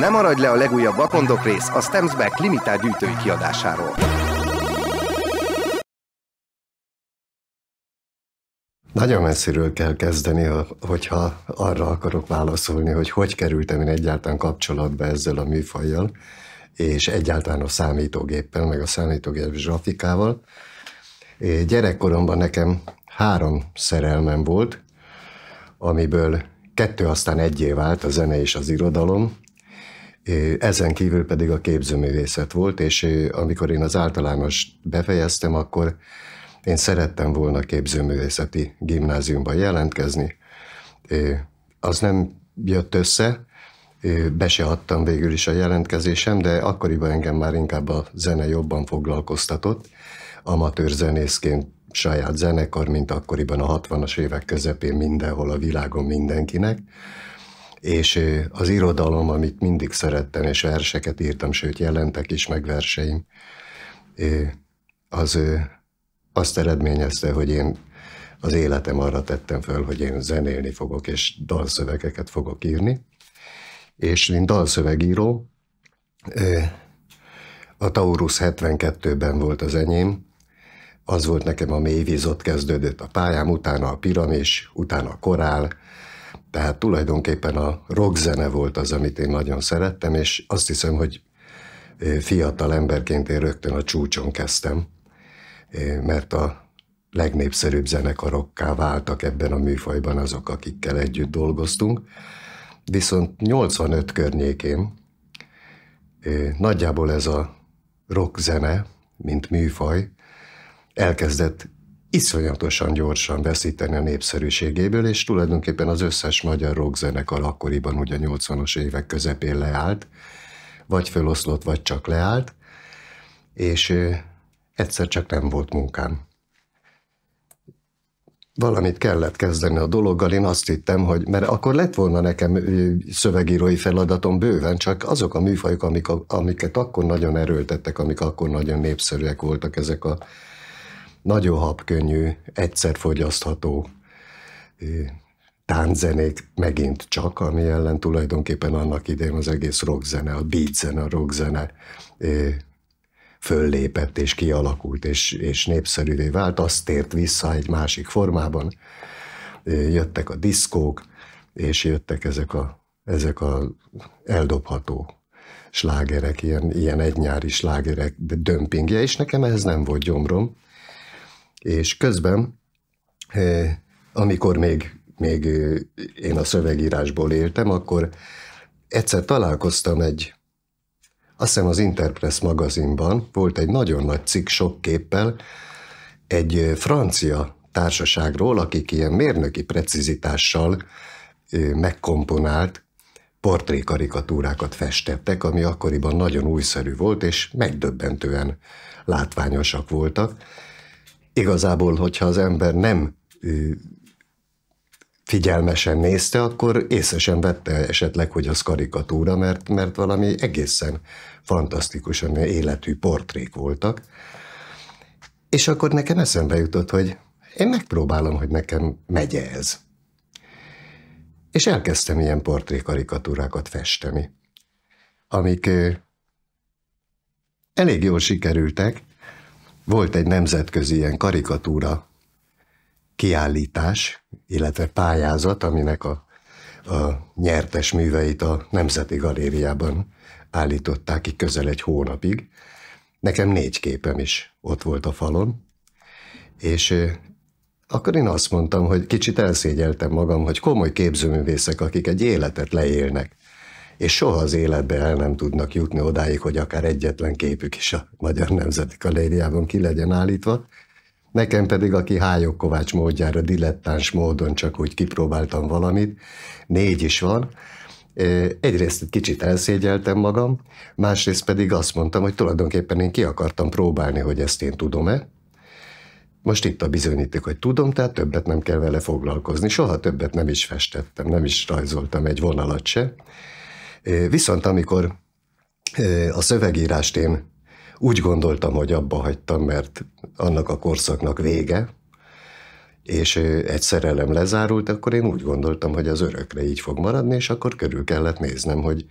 Ne maradj le a legújabb Vakondok rész a Stemsback limitált gyűjtői kiadásáról. Nagyon messziről kell kezdeni, hogyha arra akarok válaszolni, hogy hogy kerültem én egyáltalán kapcsolatba ezzel a műfajjal, és egyáltalán a számítógéppel, meg a számítógép grafikával. Gyerekkoromban nekem három szerelmem volt, amiből kettő aztán egyé vált, a zene és az irodalom, ezen kívül pedig a képzőművészet volt, és amikor én az általános befejeztem, akkor én szerettem volna képzőművészeti gimnáziumba jelentkezni. Az nem jött össze, be se adtam végül is a jelentkezésem, de akkoriban engem már inkább a zene jobban foglalkoztatott. Amatőr zenészként saját zenekar, mint akkoriban a 60-as évek közepén mindenhol a világon mindenkinek és az irodalom, amit mindig szerettem, és verseket írtam, sőt jelentek is meg verseim, az azt eredményezte, hogy én az életem arra tettem föl, hogy én zenélni fogok, és dalszövegeket fogok írni. És mint dalszövegíró, a Taurus 72-ben volt az enyém, az volt nekem a mélyvíz, ott kezdődött a pályám, utána a piramis, utána a korál, tehát tulajdonképpen a rockzene volt az, amit én nagyon szerettem, és azt hiszem, hogy fiatal emberként én rögtön a csúcson kezdtem, mert a legnépszerűbb zenekarokká váltak ebben a műfajban azok, akikkel együtt dolgoztunk. Viszont 85 környékén nagyjából ez a rockzene, mint műfaj, elkezdett iszonyatosan gyorsan veszíteni a népszerűségéből, és tulajdonképpen az összes magyar rockzenekar akkoriban ugye 80-as évek közepén leállt, vagy föloszlott, vagy csak leállt, és egyszer csak nem volt munkám. Valamit kellett kezdeni a dologgal, én azt hittem, hogy, mert akkor lett volna nekem szövegírói feladatom bőven, csak azok a műfajok, amik, amiket akkor nagyon erőltettek, amik akkor nagyon népszerűek voltak, ezek a nagyon habkönnyű, egyszer fogyasztható tánczenék megint csak, ami ellen tulajdonképpen annak idén az egész rockzene, a beatzene, a rockzene föllépett és kialakult és, és népszerűvé vált, azt tért vissza egy másik formában. Jöttek a diszkók, és jöttek ezek a, ezek a eldobható slágerek, ilyen, ilyen egynyári slágerek dömpingje, és nekem ez nem volt gyomrom. És közben, eh, amikor még, még eh, én a szövegírásból éltem, akkor egyszer találkoztam egy, azt hiszem az Interpress magazinban volt egy nagyon nagy cikk sok képpel, egy eh, francia társaságról, akik ilyen mérnöki precizitással megkomponált portrékarikatúrákat festettek, ami akkoriban nagyon újszerű volt, és megdöbbentően látványosak voltak igazából, hogyha az ember nem figyelmesen nézte, akkor észre sem vette esetleg, hogy az karikatúra, mert, mert valami egészen fantasztikusan életű portrék voltak. És akkor nekem eszembe jutott, hogy én megpróbálom, hogy nekem megy ez. És elkezdtem ilyen portrékarikatúrákat festeni, amik elég jól sikerültek, volt egy nemzetközi ilyen karikatúra kiállítás, illetve pályázat, aminek a, a nyertes műveit a Nemzeti Galériában állították ki közel egy hónapig. Nekem négy képem is ott volt a falon, és akkor én azt mondtam, hogy kicsit elszégyeltem magam, hogy komoly képzőművészek, akik egy életet leélnek, és soha az életben el nem tudnak jutni odáig, hogy akár egyetlen képük is a Magyar Nemzeti Galériában ki legyen állítva. Nekem pedig, aki Hályok Kovács módjára, dilettáns módon csak úgy kipróbáltam valamit, négy is van, Egyrészt egy kicsit elszégyeltem magam, másrészt pedig azt mondtam, hogy tulajdonképpen én ki akartam próbálni, hogy ezt én tudom-e. Most itt a bizonyíték, hogy tudom, tehát többet nem kell vele foglalkozni. Soha többet nem is festettem, nem is rajzoltam egy vonalat se. Viszont amikor a szövegírást én úgy gondoltam, hogy abba hagytam, mert annak a korszaknak vége, és egy szerelem lezárult, akkor én úgy gondoltam, hogy az örökre így fog maradni, és akkor körül kellett néznem, hogy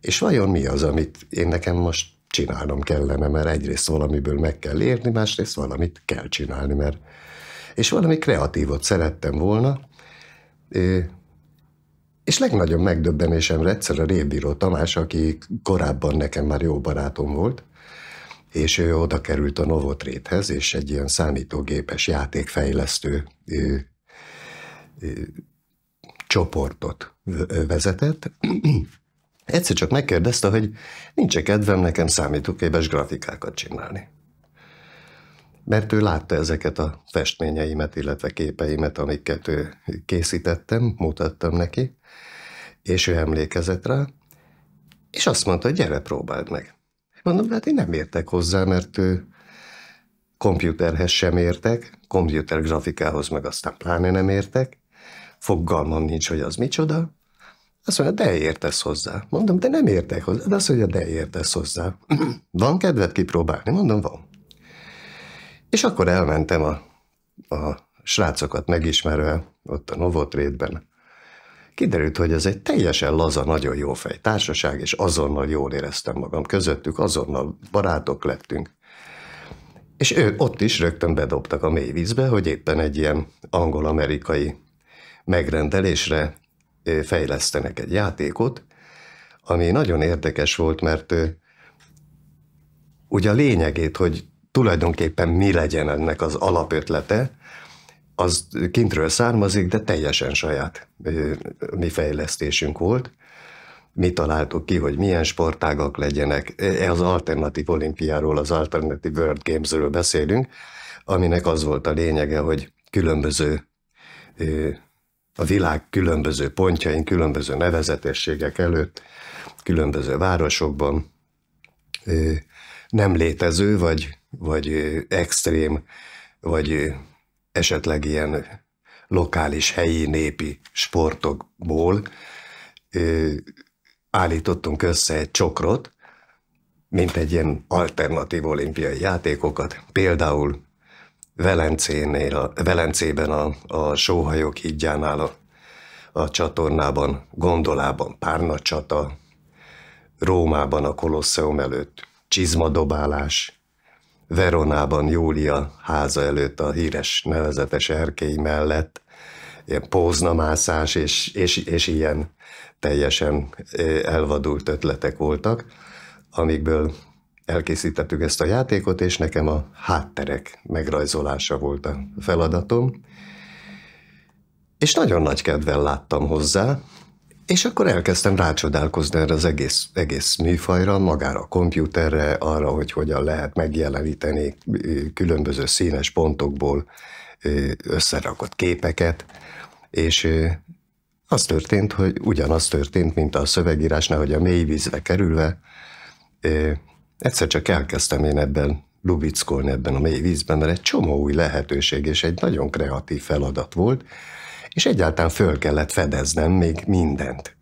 és vajon mi az, amit én nekem most csinálnom kellene, mert egyrészt valamiből meg kell érni, másrészt valamit kell csinálni, mert és valami kreatívot szerettem volna, és legnagyobb megdöbbenésemre egyszer a révbíró Tamás, aki korábban nekem már jó barátom volt, és ő oda került a Novotréthez, és egy ilyen számítógépes játékfejlesztő ő, ő, csoportot vezetett. Egyszer csak megkérdezte, hogy nincs -e kedvem nekem számítógépes grafikákat csinálni mert ő látta ezeket a festményeimet, illetve képeimet, amiket ő készítettem, mutattam neki, és ő emlékezett rá, és azt mondta, hogy gyere, próbáld meg. Mondom, hát én nem értek hozzá, mert ő kompjúterhez sem értek, kompjúter grafikához meg aztán pláne nem értek, fogalmam nincs, hogy az micsoda. Azt mondja, de értesz hozzá. Mondom, de nem értek hozzá. De azt mondja, de értesz hozzá. van kedved kipróbálni? Mondom, van. És akkor elmentem a, a srácokat megismerve ott a Novotrédben. Kiderült, hogy ez egy teljesen laza, nagyon jó fej társaság, és azonnal jól éreztem magam közöttük, azonnal barátok lettünk. És ő ott is rögtön bedobtak a mély vízbe, hogy éppen egy ilyen angol-amerikai megrendelésre fejlesztenek egy játékot, ami nagyon érdekes volt, mert ugye a lényegét, hogy tulajdonképpen mi legyen ennek az alapötlete, az kintről származik, de teljesen saját mi fejlesztésünk volt. Mi találtuk ki, hogy milyen sportágak legyenek. E, e az alternatív olimpiáról, az alternatív World Games-ről beszélünk, aminek az volt a lényege, hogy különböző a világ különböző pontjain, különböző nevezetességek előtt, különböző városokban nem létező, vagy vagy extrém, vagy esetleg ilyen lokális, helyi, népi sportokból állítottunk össze egy csokrot, mint egy ilyen alternatív olimpiai játékokat. Például Velencénél, a, Velencében a, a sóhajok hídjánál a, a csatornában, gondolában párnacsata, Rómában a Kolosseum előtt csizmadobálás, Veronában, Júlia háza előtt a híres nevezetes erkély mellett, ilyen póznamászás és, és, és ilyen teljesen elvadult ötletek voltak, amikből elkészítettük ezt a játékot, és nekem a hátterek megrajzolása volt a feladatom. És nagyon nagy kedvel láttam hozzá, és akkor elkezdtem rácsodálkozni erre az egész, egész műfajra, magára a kompjúterre, arra, hogy hogyan lehet megjeleníteni különböző színes pontokból összerakott képeket, és az történt, hogy ugyanaz történt, mint a szövegírásnál, hogy a mély vízre kerülve, egyszer csak elkezdtem én ebben lubickolni ebben a mély vízben, mert egy csomó új lehetőség és egy nagyon kreatív feladat volt, és egyáltalán föl kellett fedeznem még mindent.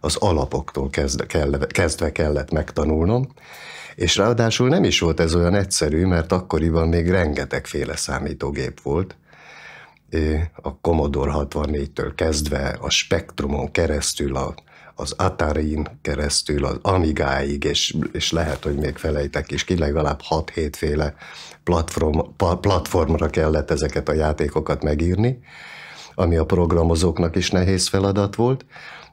Az alapoktól kezdve, kell, kezdve kellett megtanulnom, és ráadásul nem is volt ez olyan egyszerű, mert akkoriban még rengetegféle számítógép volt, a Commodore 64-től kezdve a Spektrumon keresztül, a, az Atari-n keresztül, az Amigáig, és, és lehet, hogy még felejtek is ki, legalább 6-7 féle platform, platformra kellett ezeket a játékokat megírni, ami a programozóknak is nehéz feladat volt,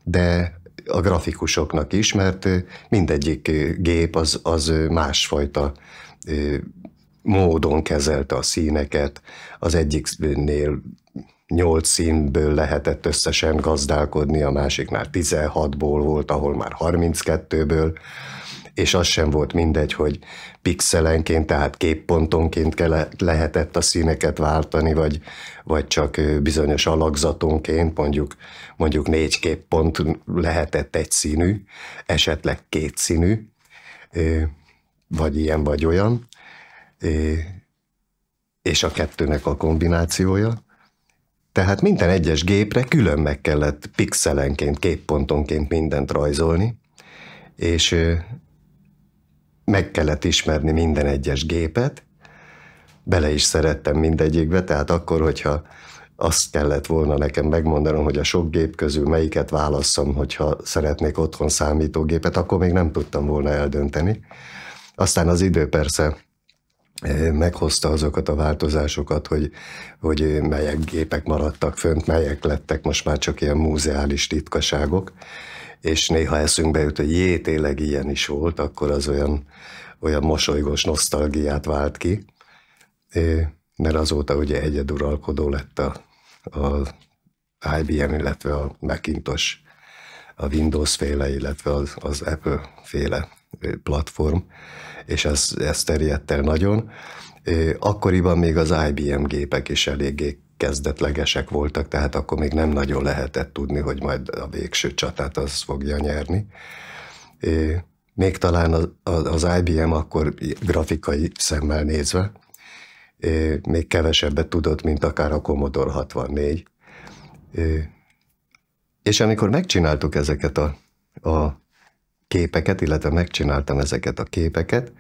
de a grafikusoknak is, mert mindegyik gép az, az másfajta módon kezelte a színeket, az egyiknél nyolc színből lehetett összesen gazdálkodni, a másiknál 16-ból volt, ahol már 32-ből, és az sem volt mindegy, hogy pixelenként, tehát képpontonként lehetett a színeket váltani, vagy, vagy csak bizonyos alakzatonként, mondjuk, mondjuk négy képpont lehetett egy színű, esetleg két színű, vagy ilyen, vagy olyan, és a kettőnek a kombinációja. Tehát minden egyes gépre külön meg kellett pixelenként, képpontonként mindent rajzolni, és meg kellett ismerni minden egyes gépet, bele is szerettem mindegyikbe, tehát akkor, hogyha azt kellett volna nekem megmondanom, hogy a sok gép közül melyiket válaszom, hogyha szeretnék otthon számítógépet, akkor még nem tudtam volna eldönteni. Aztán az idő persze eh, meghozta azokat a változásokat, hogy, hogy melyek gépek maradtak fönt, melyek lettek most már csak ilyen múzeális titkaságok és néha eszünkbe jut, hogy jé, tényleg ilyen is volt, akkor az olyan, olyan mosolygós nosztalgiát vált ki, mert azóta ugye egyeduralkodó lett a, a IBM, illetve a Macintosh, a Windows féle, illetve az, az Apple féle platform, és ez, ez terjedt el nagyon. Akkoriban még az IBM gépek is eléggé kezdetlegesek voltak, tehát akkor még nem nagyon lehetett tudni, hogy majd a végső csatát az fogja nyerni. É, még talán az, az IBM akkor grafikai szemmel nézve é, még kevesebbet tudott, mint akár a Commodore 64. É, és amikor megcsináltuk ezeket a, a képeket, illetve megcsináltam ezeket a képeket,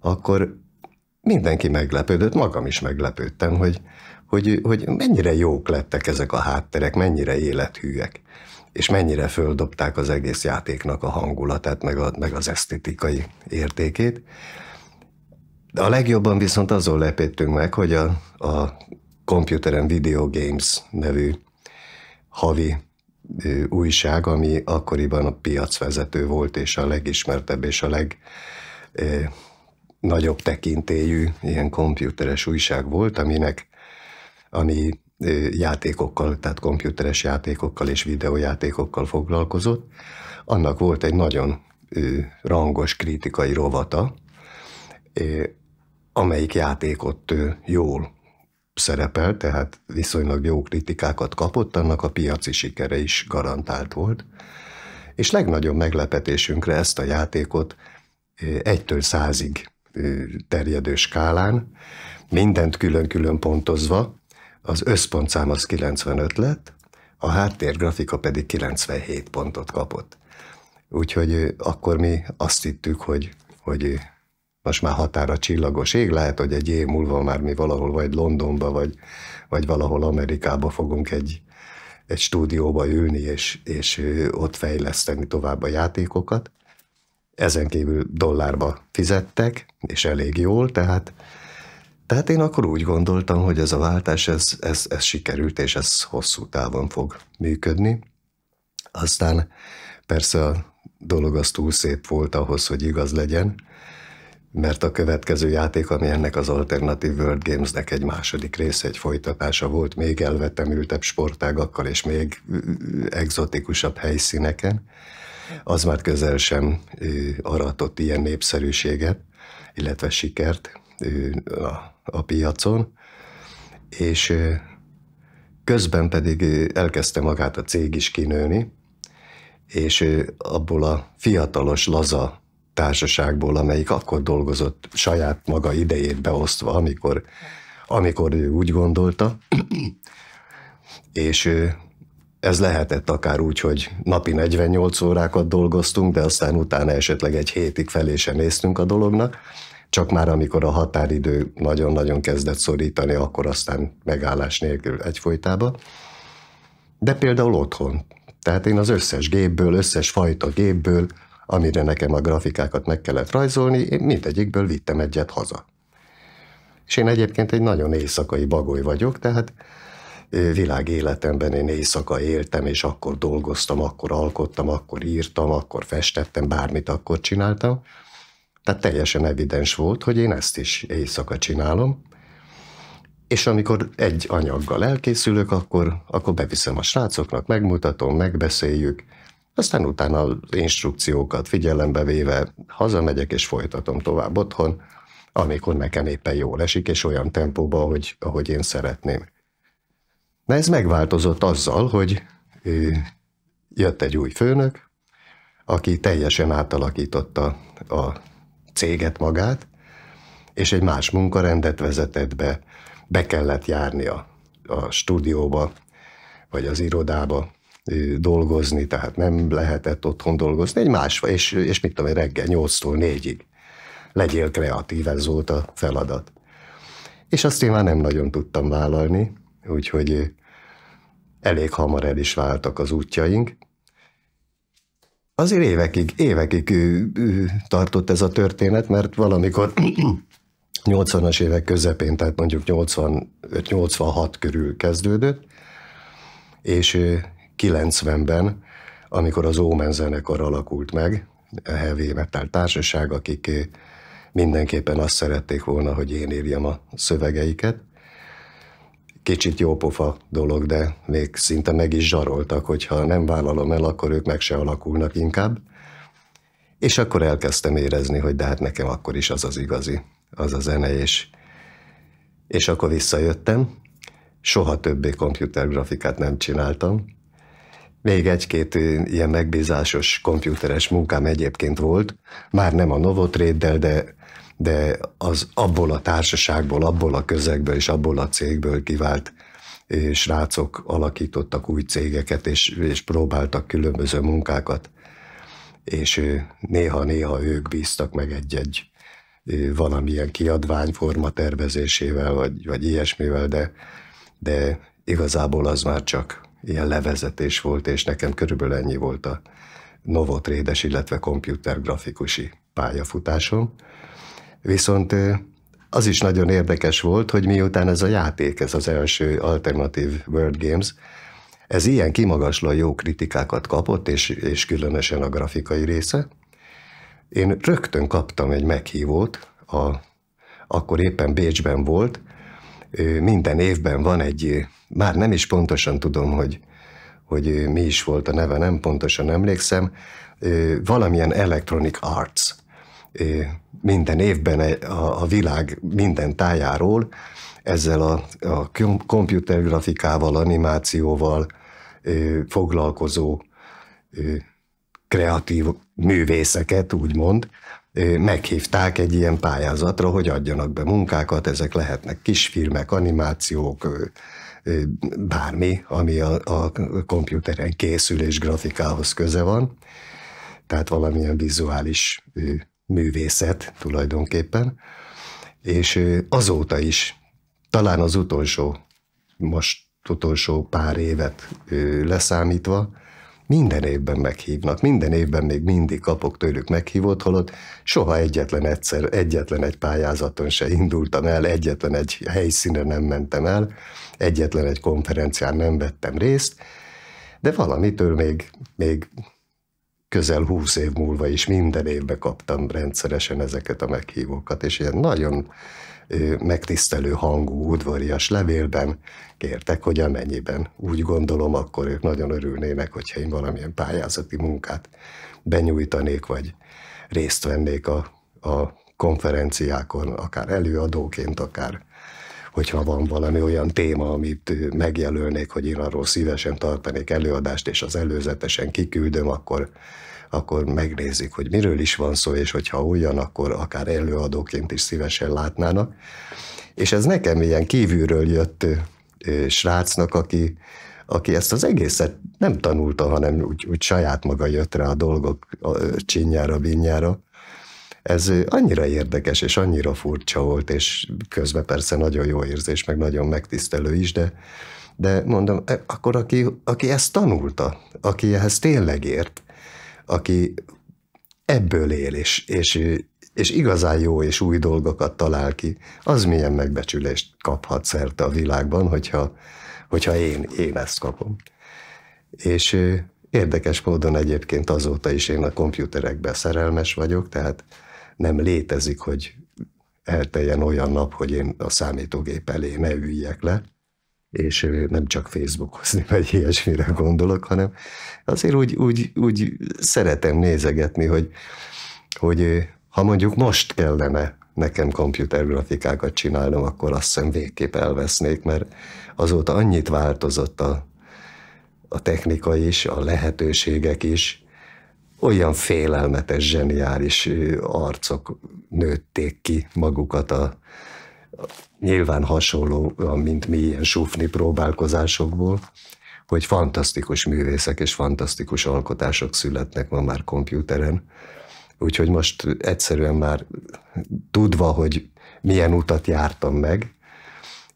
akkor mindenki meglepődött, magam is meglepődtem, hogy hogy, hogy mennyire jók lettek ezek a hátterek, mennyire élethűek, és mennyire földobták az egész játéknak a hangulatát, meg, a, meg az esztetikai értékét. De a legjobban viszont azon lepődtünk meg, hogy a, a Computeren Video Games nevű havi újság, ami akkoriban a piacvezető volt, és a legismertebb és a legnagyobb tekintélyű ilyen komputeres újság volt, aminek ami játékokkal, tehát komputeres játékokkal és videójátékokkal foglalkozott, annak volt egy nagyon rangos kritikai rovata, amelyik játékot jól szerepel, tehát viszonylag jó kritikákat kapott, annak a piaci sikere is garantált volt. És legnagyobb meglepetésünkre ezt a játékot egytől százig terjedő skálán, mindent külön-külön pontozva, az összpontszám az 95 lett, a háttérgrafika pedig 97 pontot kapott. Úgyhogy akkor mi azt hittük, hogy, hogy most már határa csillagos ég, lehet, hogy egy év múlva már mi valahol vagy Londonba, vagy, vagy valahol Amerikába fogunk egy, egy stúdióba ülni, és, és ott fejleszteni tovább a játékokat. Ezen kívül dollárba fizettek, és elég jól, tehát tehát én akkor úgy gondoltam, hogy ez a váltás, ez, ez, ez sikerült, és ez hosszú távon fog működni. Aztán persze a dolog az túl szép volt ahhoz, hogy igaz legyen, mert a következő játék, ami ennek az Alternative World Gamesnek egy második része, egy folytatása volt, még elvettem ültebb sportágakkal és még exotikusabb helyszíneken, az már közel sem aratott ilyen népszerűséget, illetve sikert, a, a piacon, és közben pedig elkezdte magát a cég is kinőni, és abból a fiatalos, laza társaságból, amelyik akkor dolgozott saját maga idejét beosztva, amikor, amikor ő úgy gondolta, és ez lehetett akár úgy, hogy napi 48 órákat dolgoztunk, de aztán utána esetleg egy hétig felé sem néztünk a dolognak, csak már amikor a határidő nagyon-nagyon kezdett szorítani, akkor aztán megállás nélkül egyfolytában. De például otthon. Tehát én az összes gépből, összes fajta gépből, amire nekem a grafikákat meg kellett rajzolni, én mindegyikből vittem egyet haza. És én egyébként egy nagyon éjszakai bagoly vagyok, tehát világ életemben én éjszaka éltem, és akkor dolgoztam, akkor alkottam, akkor írtam, akkor festettem, bármit akkor csináltam. Tehát teljesen evidens volt, hogy én ezt is éjszaka csinálom, és amikor egy anyaggal elkészülök, akkor, akkor beviszem a srácoknak, megmutatom, megbeszéljük, aztán utána az instrukciókat figyelembe véve hazamegyek és folytatom tovább otthon, amikor nekem éppen jól esik, és olyan tempóba, ahogy, ahogy én szeretném. Na ez megváltozott azzal, hogy ő, jött egy új főnök, aki teljesen átalakította a céget magát, és egy más munkarendet vezetett be, be kellett járnia a stúdióba, vagy az irodába dolgozni, tehát nem lehetett otthon dolgozni, egy más, és, és mit tudom, reggel 8-tól 4-ig. Legyél kreatív, ez volt a feladat. És azt én már nem nagyon tudtam vállalni, úgyhogy elég hamar el is váltak az útjaink, azért évekig, évekig tartott ez a történet, mert valamikor 80-as évek közepén, tehát mondjuk 85-86 körül kezdődött, és 90-ben, amikor az Omen zenekar alakult meg, a heavy metal társaság, akik mindenképpen azt szerették volna, hogy én írjam a szövegeiket, kicsit jópofa dolog, de még szinte meg is zsaroltak, hogyha nem vállalom el, akkor ők meg se alakulnak inkább. És akkor elkezdtem érezni, hogy de hát nekem akkor is az az igazi, az a zene, és, és akkor visszajöttem. Soha többé komputergrafikát nem csináltam. Még egy-két ilyen megbízásos komputeres munkám egyébként volt, már nem a Novotrade-del, de de az abból a társaságból, abból a közegből és abból a cégből kivált srácok alakítottak új cégeket, és, és próbáltak különböző munkákat, és néha-néha ők bíztak meg egy-egy valamilyen kiadványforma tervezésével, vagy, vagy ilyesmivel, de, de igazából az már csak ilyen levezetés volt, és nekem körülbelül ennyi volt a novotrédes, illetve komputergrafikusi pályafutásom. Viszont az is nagyon érdekes volt, hogy miután ez a játék, ez az első alternatív World Games, ez ilyen kimagasló jó kritikákat kapott, és, és különösen a grafikai része. Én rögtön kaptam egy meghívót, a, akkor éppen Bécsben volt, minden évben van egy, már nem is pontosan tudom, hogy, hogy mi is volt a neve, nem pontosan emlékszem, valamilyen Electronic Arts minden évben a világ minden tájáról, ezzel a, a komputergrafikával, animációval ö, foglalkozó ö, kreatív művészeket, úgymond, ö, meghívták egy ilyen pályázatra, hogy adjanak be munkákat, ezek lehetnek kisfilmek, animációk, ö, ö, bármi, ami a, a komputeren készülés grafikához köze van, tehát valamilyen vizuális művészet tulajdonképpen, és azóta is, talán az utolsó, most utolsó pár évet leszámítva, minden évben meghívnak, minden évben még mindig kapok tőlük meghívót, holott soha egyetlen egyszer, egyetlen egy pályázaton se indultam el, egyetlen egy helyszínre nem mentem el, egyetlen egy konferencián nem vettem részt, de valamitől még, még közel húsz év múlva is minden évbe kaptam rendszeresen ezeket a meghívókat, és ilyen nagyon megtisztelő hangú, udvarias levélben kértek, hogy amennyiben úgy gondolom, akkor ők nagyon örülnének, hogyha én valamilyen pályázati munkát benyújtanék, vagy részt vennék a, a konferenciákon, akár előadóként, akár hogyha van valami olyan téma, amit megjelölnék, hogy én arról szívesen tartanék előadást, és az előzetesen kiküldöm, akkor, akkor megnézik, hogy miről is van szó, és hogyha olyan, akkor akár előadóként is szívesen látnának. És ez nekem ilyen kívülről jött srácnak, aki, aki ezt az egészet nem tanulta, hanem úgy, úgy saját maga jött rá a dolgok csinyára, binyára, ez annyira érdekes, és annyira furcsa volt, és közben persze nagyon jó érzés, meg nagyon megtisztelő is, de, de mondom, e, akkor aki, aki ezt tanulta, aki ehhez tényleg ért, aki ebből él, és, és, és igazán jó és új dolgokat talál ki, az milyen megbecsülést kaphat szerte a világban, hogyha, hogyha én, én ezt kapom. És e, érdekes módon egyébként azóta is én a komputerekbe szerelmes vagyok, tehát nem létezik, hogy elteljen olyan nap, hogy én a számítógép elé ne üljek le, és nem csak Facebookozni, vagy ilyesmire gondolok, hanem azért úgy, úgy, úgy szeretem nézegetni, hogy, hogy eh, ha mondjuk most kellene nekem komputergrafikákat csinálnom, akkor azt hiszem végképp elvesznék, mert azóta annyit változott a, a technika is, a lehetőségek is, olyan félelmetes, zseniális arcok nőtték ki magukat a, a nyilván hasonlóan, mint mi ilyen sufni próbálkozásokból, hogy fantasztikus művészek és fantasztikus alkotások születnek ma már kompjúteren. Úgyhogy most egyszerűen már tudva, hogy milyen utat jártam meg,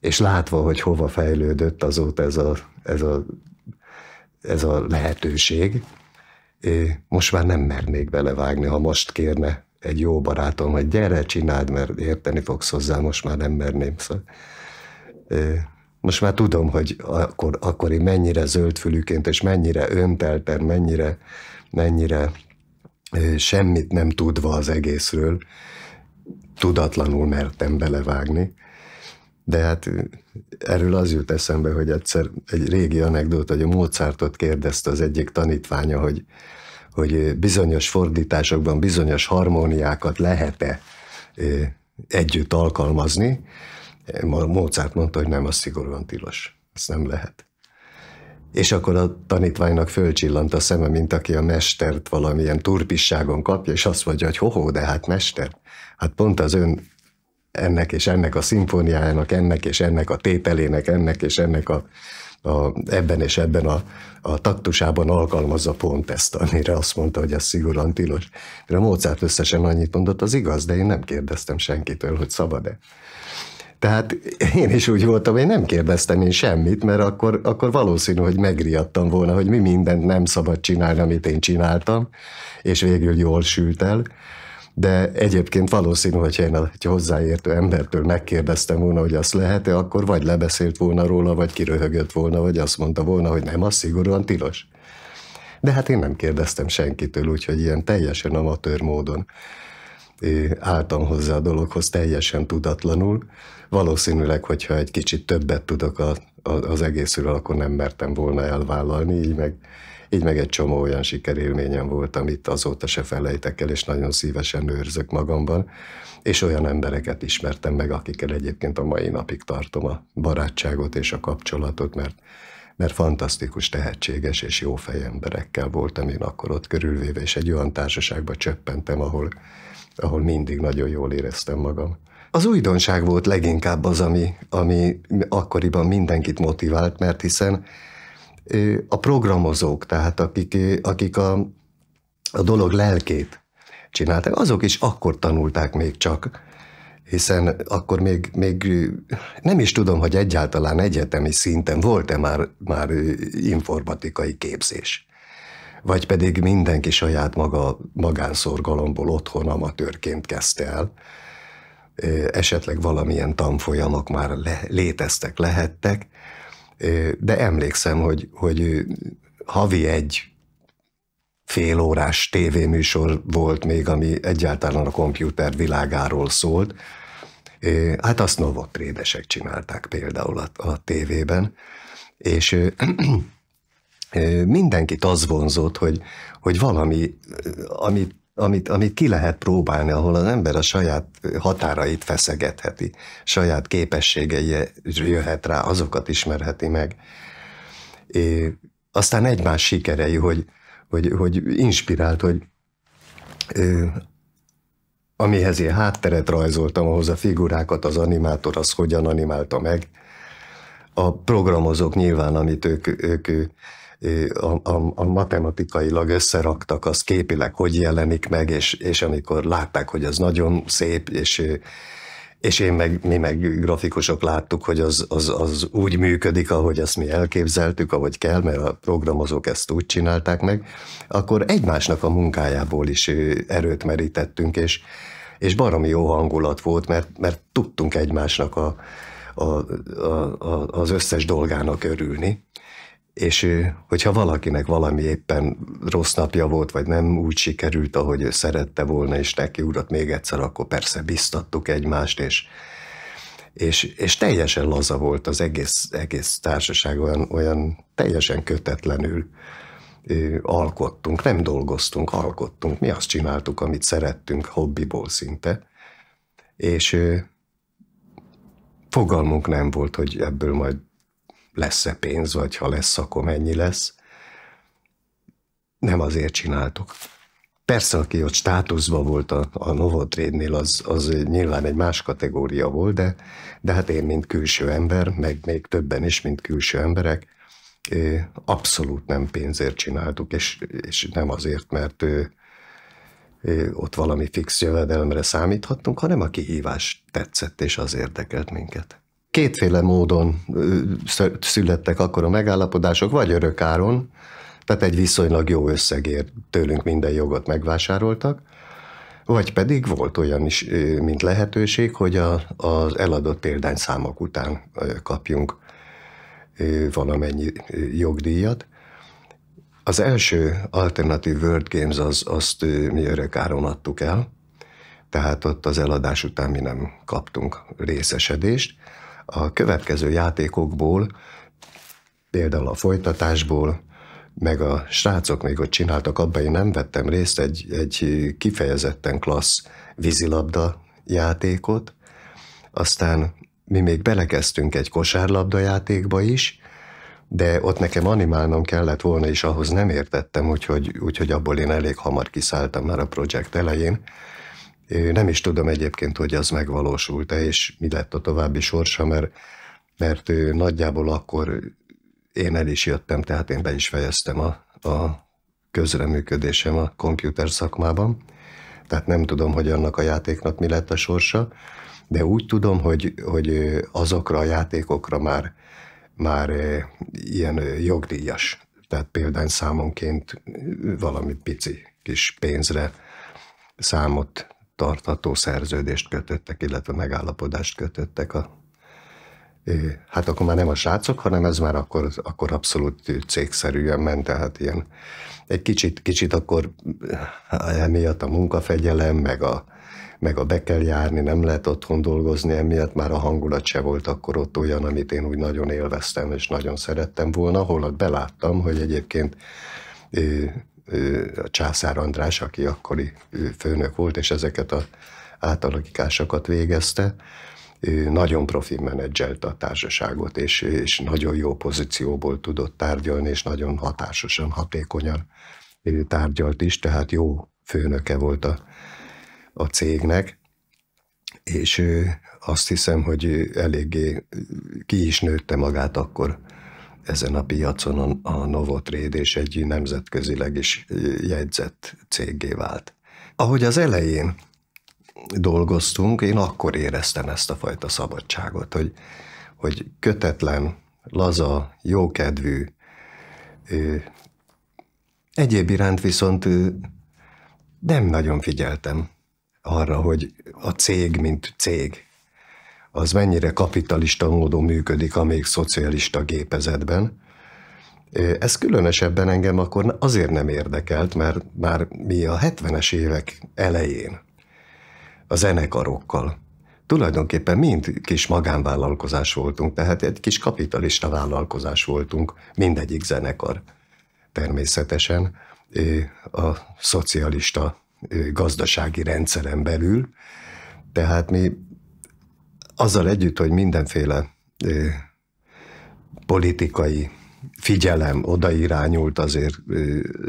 és látva, hogy hova fejlődött azóta ez a, ez a, ez a lehetőség, most már nem mernék belevágni, ha most kérne egy jó barátom, hogy gyere, csináld, mert érteni fogsz hozzá, most már nem merném. Szóval, most már tudom, hogy akkor, akkor én mennyire zöldfülűként, és mennyire öntelten, mennyire, mennyire semmit nem tudva az egészről, tudatlanul mertem belevágni. De hát erről az jut eszembe, hogy egyszer egy régi anekdóta, hogy a Mozartot kérdezte az egyik tanítványa, hogy, hogy bizonyos fordításokban bizonyos harmóniákat lehet-e együtt alkalmazni. Mozart mondta, hogy nem, az szigorúan tilos. Ez nem lehet. És akkor a tanítványnak fölcsillant a szeme, mint aki a mestert valamilyen turpisságon kapja, és azt mondja, hogy hoho, de hát mester. Hát pont az ön ennek és ennek a szimfóniájának, ennek és ennek a tételének, ennek és ennek a, a ebben és ebben a, a taktusában alkalmazza pont ezt, amire azt mondta, hogy ez szigorúan tilos. De a Mozart összesen annyit mondott, az igaz, de én nem kérdeztem senkitől, hogy szabad-e. Tehát én is úgy voltam, hogy nem kérdeztem én semmit, mert akkor, akkor valószínű, hogy megriadtam volna, hogy mi mindent nem szabad csinálni, amit én csináltam, és végül jól sült el de egyébként valószínű, hogyha én egy hozzáértő embertől megkérdeztem volna, hogy azt lehet-e, akkor vagy lebeszélt volna róla, vagy kiröhögött volna, vagy azt mondta volna, hogy nem, az szigorúan tilos. De hát én nem kérdeztem senkitől, úgyhogy ilyen teljesen amatőr módon álltam hozzá a dologhoz, teljesen tudatlanul. Valószínűleg, hogyha egy kicsit többet tudok a, a, az egészről, akkor nem mertem volna elvállalni, így meg így meg egy csomó olyan sikerélményem volt, amit azóta se felejtek el, és nagyon szívesen őrzök magamban. És olyan embereket ismertem meg, akikkel egyébként a mai napig tartom a barátságot és a kapcsolatot, mert mert fantasztikus, tehetséges és jó fej emberekkel voltam én akkor ott körülvéve, és egy olyan társaságba csöppentem, ahol, ahol mindig nagyon jól éreztem magam. Az újdonság volt leginkább az, ami, ami akkoriban mindenkit motivált, mert hiszen a programozók, tehát akik, akik a, a dolog lelkét csinálták, azok is akkor tanulták még csak, hiszen akkor még, még nem is tudom, hogy egyáltalán egyetemi szinten volt-e már, már informatikai képzés. Vagy pedig mindenki saját maga magánszorgalomból otthon amatőrként kezdte el. Esetleg valamilyen tanfolyamok már le, léteztek, lehettek, de emlékszem, hogy, hogy havi egy fél órás tévéműsor volt még, ami egyáltalán a komputer világáról szólt. Hát azt Novak Prédesek csinálták például a, a tévében, és mindenkit az vonzott, hogy, hogy valami, amit amit, amit ki lehet próbálni, ahol az ember a saját határait feszegetheti, saját képességei jöhet rá, azokat ismerheti meg. É, aztán egymás sikerei, hogy, hogy, hogy inspirált, hogy ö, amihez én hátteret rajzoltam, ahhoz a figurákat az animátor az hogyan animálta meg. A programozók nyilván, amit ők, ők, ők a, a, a matematikailag összeraktak, az képileg hogy jelenik meg, és, és amikor látták, hogy az nagyon szép, és és én meg, mi meg grafikusok láttuk, hogy az, az, az úgy működik, ahogy ezt mi elképzeltük, ahogy kell, mert a programozók ezt úgy csinálták meg, akkor egymásnak a munkájából is erőt merítettünk, és, és baromi jó hangulat volt, mert, mert tudtunk egymásnak a, a, a, a, az összes dolgának örülni és hogyha valakinek valami éppen rossz napja volt, vagy nem úgy sikerült, ahogy ő szerette volna, és neki urat még egyszer, akkor persze biztattuk egymást, és, és, és teljesen laza volt az egész, egész társaság, olyan, olyan teljesen kötetlenül alkottunk, nem dolgoztunk, alkottunk, mi azt csináltuk, amit szerettünk, hobbiból szinte, és fogalmunk nem volt, hogy ebből majd lesz-e pénz, vagy ha lesz, akkor mennyi lesz. Nem azért csináltuk. Persze, aki ott státuszban volt a, a Novotrade-nél, az, az nyilván egy más kategória volt, de, de hát én, mint külső ember, meg még többen is, mint külső emberek, abszolút nem pénzért csináltuk, és, és nem azért, mert ő, ő, ott valami fix jövedelemre számíthattunk, hanem a kihívás tetszett, és az érdekelt minket kétféle módon születtek akkor a megállapodások, vagy örökáron, tehát egy viszonylag jó összegért tőlünk minden jogot megvásároltak, vagy pedig volt olyan is, mint lehetőség, hogy a, az eladott példányszámok után kapjunk valamennyi jogdíjat. Az első alternatív World Games az, azt mi áron adtuk el, tehát ott az eladás után mi nem kaptunk részesedést, a következő játékokból, például a folytatásból, meg a srácok még ott csináltak, abban én nem vettem részt egy, egy kifejezetten klassz vízilabda játékot, aztán mi még belekezdtünk egy kosárlabda játékba is, de ott nekem animálnom kellett volna, és ahhoz nem értettem, úgyhogy, úgyhogy abból én elég hamar kiszálltam már a projekt elején. Nem is tudom egyébként, hogy az megvalósult-e, és mi lett a további sorsa, mert, mert nagyjából akkor én el is jöttem, tehát én be is fejeztem a, a közreműködésem a komputer szakmában. Tehát nem tudom, hogy annak a játéknak mi lett a sorsa, de úgy tudom, hogy, hogy azokra a játékokra már, már ilyen jogdíjas, tehát számonként valami pici kis pénzre számot tartató szerződést kötöttek, illetve megállapodást kötöttek a hát akkor már nem a srácok, hanem ez már akkor, akkor abszolút cégszerűen ment, tehát ilyen egy kicsit, kicsit akkor eh, emiatt a munkafegyelem, meg a, meg a be kell járni, nem lehet otthon dolgozni, emiatt már a hangulat se volt akkor ott olyan, amit én úgy nagyon élveztem, és nagyon szerettem volna, holott beláttam, hogy egyébként a Császár András, aki akkori főnök volt, és ezeket az átalakításokat végezte, nagyon profi menedzselt a társaságot, és, és nagyon jó pozícióból tudott tárgyalni, és nagyon hatásosan, hatékonyan tárgyalt is, tehát jó főnöke volt a, a cégnek, és azt hiszem, hogy eléggé ki is nőtte magát akkor ezen a piacon a Novotrade és egy nemzetközileg is jegyzett cégé vált. Ahogy az elején dolgoztunk, én akkor éreztem ezt a fajta szabadságot, hogy, hogy kötetlen, laza, jókedvű, egyéb iránt viszont nem nagyon figyeltem arra, hogy a cég, mint cég az mennyire kapitalista módon működik a még szocialista gépezetben. Ez különösebben engem akkor azért nem érdekelt, mert már mi a 70-es évek elején a zenekarokkal tulajdonképpen mind kis magánvállalkozás voltunk, tehát egy kis kapitalista vállalkozás voltunk, mindegyik zenekar természetesen a szocialista gazdasági rendszeren belül. Tehát mi azzal együtt, hogy mindenféle politikai figyelem odairányult azért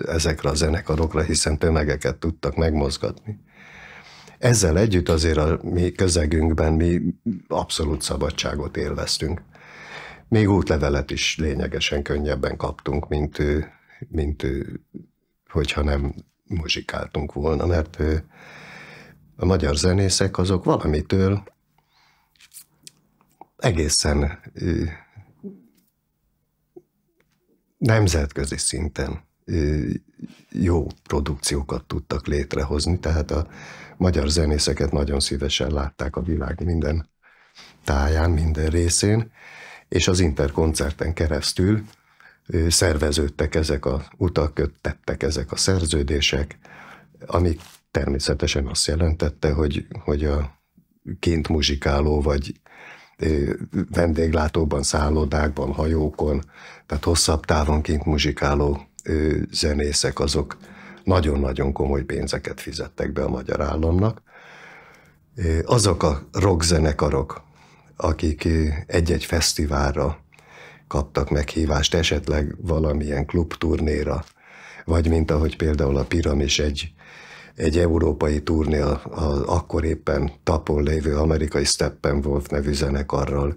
ezekre a zenekarokra, hiszen tömegeket tudtak megmozgatni. Ezzel együtt azért a mi közegünkben mi abszolút szabadságot élveztünk. Még útlevelet is lényegesen könnyebben kaptunk, mint, mint hogyha nem muzsikáltunk volna, mert a magyar zenészek azok valamitől egészen nemzetközi szinten jó produkciókat tudtak létrehozni, tehát a magyar zenészeket nagyon szívesen látták a világ minden táján, minden részén, és az interkoncerten keresztül szerveződtek ezek a utak, tettek ezek a szerződések, amik természetesen azt jelentette, hogy, hogy a kint muzsikáló vagy vendéglátóban, szállodákban, hajókon, tehát hosszabb távon kint muzsikáló zenészek azok nagyon-nagyon komoly pénzeket fizettek be a magyar államnak. Azok a rockzenekarok, akik egy-egy fesztiválra kaptak meghívást, esetleg valamilyen klubturnéra, vagy mint ahogy például a Piramis egy egy európai turné az akkor éppen tapon lévő amerikai Steppenwolf nevű zenekarral,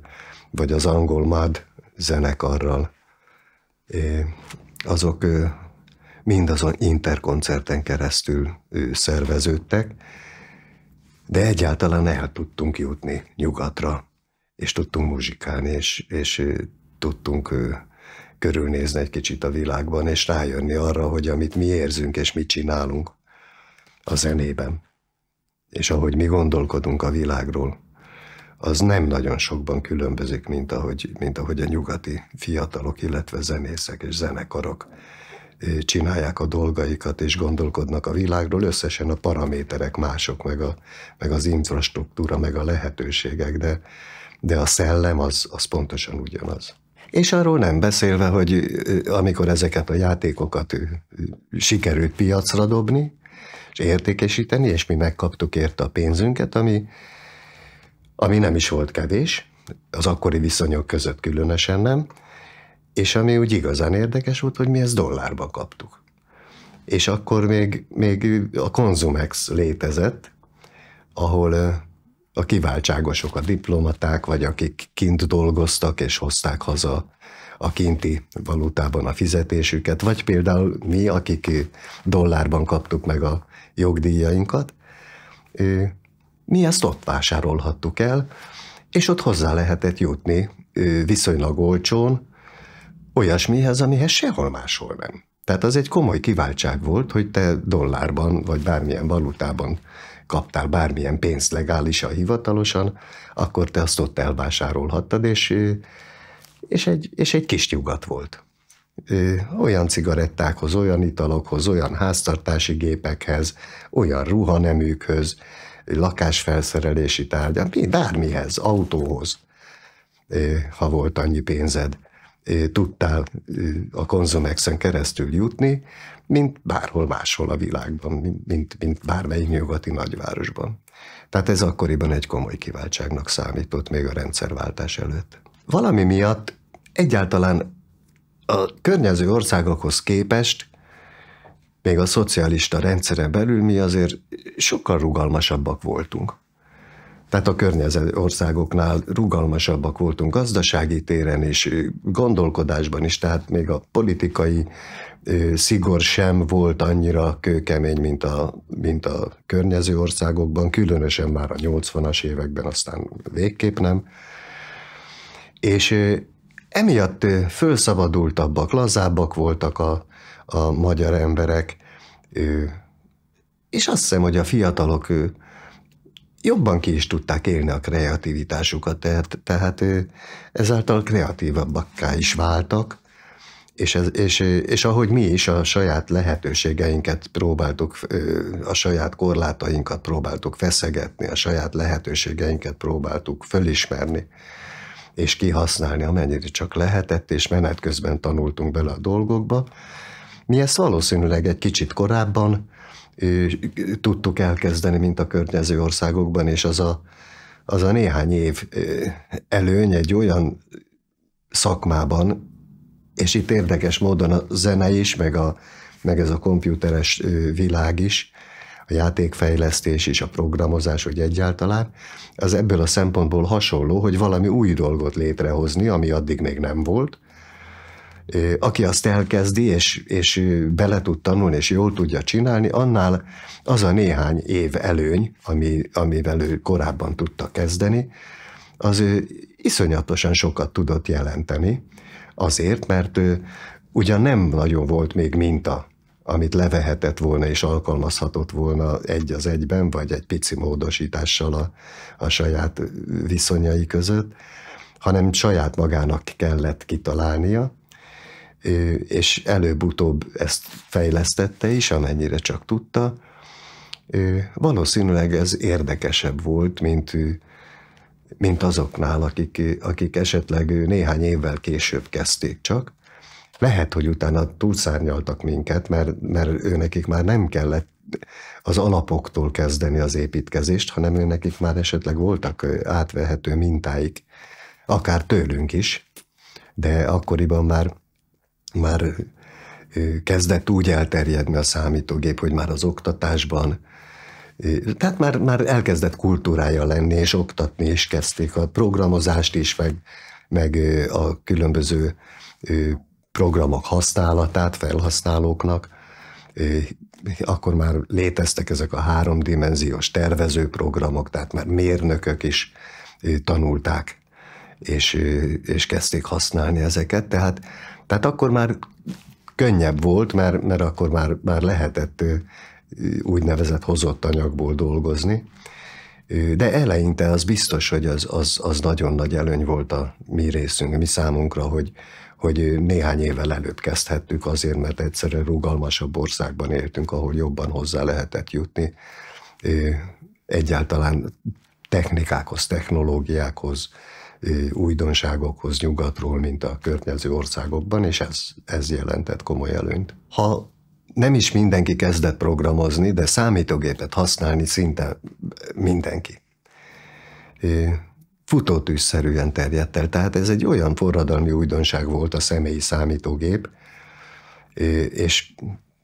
vagy az angol MAD zenekarral. Azok mind azon interkoncerten keresztül szerveződtek, de egyáltalán el tudtunk jutni nyugatra, és tudtunk muzsikálni, és, és tudtunk körülnézni egy kicsit a világban, és rájönni arra, hogy amit mi érzünk és mit csinálunk, a zenében, és ahogy mi gondolkodunk a világról, az nem nagyon sokban különbözik, mint ahogy, mint ahogy a nyugati fiatalok, illetve zenészek és zenekarok csinálják a dolgaikat és gondolkodnak a világról, összesen a paraméterek mások, meg, a, meg az infrastruktúra, meg a lehetőségek, de, de a szellem az, az pontosan ugyanaz. És arról nem beszélve, hogy amikor ezeket a játékokat sikerült piacra dobni, és értékesíteni, és mi megkaptuk érte a pénzünket, ami, ami nem is volt kevés, az akkori viszonyok között különösen nem, és ami úgy igazán érdekes volt, hogy mi ezt dollárba kaptuk. És akkor még, még a Konzumex létezett, ahol a kiváltságosok, a diplomaták, vagy akik kint dolgoztak és hozták haza a kinti valutában a fizetésüket, vagy például mi, akik dollárban kaptuk meg a jogdíjainkat, mi ezt ott vásárolhattuk el, és ott hozzá lehetett jutni viszonylag olcsón olyasmihez, amihez sehol máshol nem. Tehát az egy komoly kiváltság volt, hogy te dollárban vagy bármilyen valutában kaptál bármilyen pénzt legálisan, hivatalosan, akkor te azt ott elvásárolhattad, és, és, egy, és egy kis nyugat volt olyan cigarettákhoz, olyan italokhoz, olyan háztartási gépekhez, olyan ruhaneműkhöz, lakásfelszerelési tárgya, bármihez, autóhoz, ha volt annyi pénzed, tudtál a Konzumexen keresztül jutni, mint bárhol máshol a világban, mint, mint bármelyik nyugati nagyvárosban. Tehát ez akkoriban egy komoly kiváltságnak számított még a rendszerváltás előtt. Valami miatt egyáltalán a környező országokhoz képest még a szocialista rendszeren belül mi azért sokkal rugalmasabbak voltunk. Tehát a környező országoknál rugalmasabbak voltunk gazdasági téren és gondolkodásban is, tehát még a politikai szigor sem volt annyira kőkemény, mint a, mint a környező országokban, különösen már a 80-as években, aztán végképp nem. És Emiatt fölszabadultabbak, lazábbak voltak a, a magyar emberek, és azt hiszem, hogy a fiatalok jobban ki is tudták élni a kreativitásukat, tehát, tehát ezáltal kreatívabbakká is váltak, és, ez, és, és ahogy mi is a saját lehetőségeinket próbáltuk, a saját korlátainkat próbáltuk feszegetni, a saját lehetőségeinket próbáltuk fölismerni, és kihasználni, amennyire csak lehetett, és menet közben tanultunk bele a dolgokba. Mi ezt valószínűleg egy kicsit korábban tudtuk elkezdeni, mint a környező országokban, és az a, az a néhány év előny egy olyan szakmában, és itt érdekes módon a zene is, meg, a, meg ez a komputeres világ is, a játékfejlesztés és a programozás, hogy egyáltalán, az ebből a szempontból hasonló, hogy valami új dolgot létrehozni, ami addig még nem volt, aki azt elkezdi, és, és bele tud tanulni, és jól tudja csinálni, annál az a néhány év előny, ami, amivel ő korábban tudta kezdeni, az ő iszonyatosan sokat tudott jelenteni, azért, mert ő ugyan nem nagyon volt még minta amit levehetett volna és alkalmazhatott volna egy az egyben, vagy egy pici módosítással a, a saját viszonyai között, hanem saját magának kellett kitalálnia, és előbb-utóbb ezt fejlesztette is, amennyire csak tudta. Valószínűleg ez érdekesebb volt, mint, mint azoknál, akik, akik esetleg néhány évvel később kezdték csak, lehet, hogy utána túlszárnyaltak minket, mert, mert ő nekik már nem kellett az alapoktól kezdeni az építkezést, hanem ő nekik már esetleg voltak átvehető mintáik, akár tőlünk is, de akkoriban már, már kezdett úgy elterjedni a számítógép, hogy már az oktatásban, tehát már, már elkezdett kultúrája lenni, és oktatni is kezdték a programozást is, meg, meg a különböző programok használatát felhasználóknak, akkor már léteztek ezek a háromdimenziós tervezőprogramok, tehát már mérnökök is tanulták, és, és kezdték használni ezeket, tehát, tehát akkor már könnyebb volt, mert, mert akkor már, már lehetett úgynevezett hozott anyagból dolgozni, de eleinte az biztos, hogy az, az, az nagyon nagy előny volt a mi részünk, a mi számunkra, hogy, hogy néhány évvel előbb kezdhettük azért, mert egyszerűen rugalmasabb országban éltünk, ahol jobban hozzá lehetett jutni egyáltalán technikákhoz, technológiákhoz, újdonságokhoz nyugatról, mint a környező országokban, és ez, ez jelentett komoly előnyt. Ha nem is mindenki kezdett programozni, de számítógépet használni szinte mindenki futótűzszerűen terjedt el. Tehát ez egy olyan forradalmi újdonság volt a személyi számítógép, és